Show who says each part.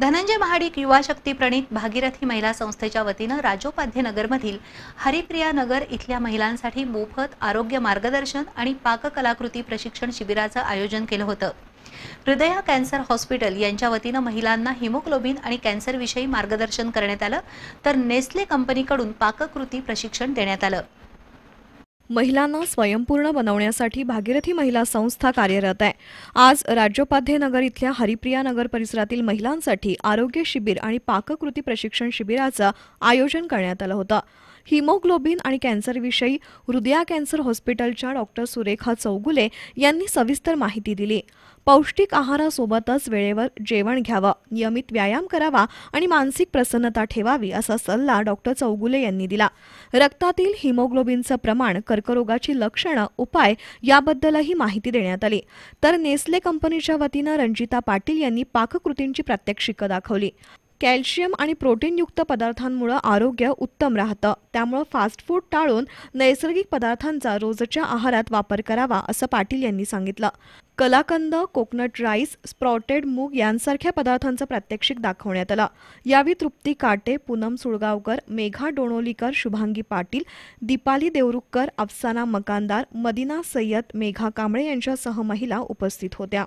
Speaker 1: धनंजय महाडिक युवा शक्ती प्रणित भागीरथी महिला संस्थेच्या वतीनं राजोपाध्य नगरमधील हरिप्रिया नगर इथल्या महिलांसाठी मोफत आरोग्य मार्गदर्शन आणि पाककलाकृती प्रशिक्षण शिबिराचं आयोजन केलं होतं हृदया कॅन्सर हॉस्पिटल यांच्या वतीनं महिलांना हिमोग्लोबिन आणि कॅन्सरविषयी मार्गदर्शन करण्यात आलं तर नेस्ले कंपनीकडून पाककृती प्रशिक्षण देण्यात आलं
Speaker 2: महिलांना स्वयंपूर्ण बनवण्यासाठी भागीरथी महिला संस्था कार्यरत आहे आज राज्योपाध्ये नगर इथल्या हरिप्रिया नगर परिसरातील महिलांसाठी आरोग्य शिबिर आणि पाककृती प्रशिक्षण शिबिराचा आयोजन करण्यात आलं होतं हिमोग्लोबिन आणि कॅन्सरविषयी हृदया कॅन्सर हॉस्पिटलच्या डॉक्टर सुरेखा चौगुले यांनी सविस्तर माहिती दिली पौष्टिक आहारासोबतच वेळेवर जेवण घ्यावं नियमित व्यायाम करावा आणि मानसिक प्रसन्नता ठेवावी असा सल्ला डॉक्टर चौगुले यांनी दिला रक्तातील हिमोग्लोबिनचं प्रमाण कर्करोगाची लक्षणं उपाय याबद्दलही माहिती देण्यात आली तर नेस्ले कंपनीच्या वतीनं रंजिता पाटील यांनी पाककृतींची प्रात्यक्षिकं दाखवली कॅल्शियम आणि प्रोटीनयुक्त पदार्थांमुळं आरोग्य उत्तम राहतं त्यामुळं फास्ट फूड टाळून नैसर्गिक पदार्थांचा रोजच्या आहारात वापर करावा असं पाटील यांनी सांगितलं कलाकंद कोकनट राईस स्प्रॉटेड मूग यांसारख्या पदार्थांचं प्रात्यक्षिक दाखवण्यात आलं यावेळी तृप्ती काटे पूनम सुळगावकर मेघा डोणोलीकर शुभांगी पाटील दीपाली देवरुखकर अफसाना मकानदार मदिना सय्यद मेघा कांबळे यांच्यासह महिला उपस्थित होत्या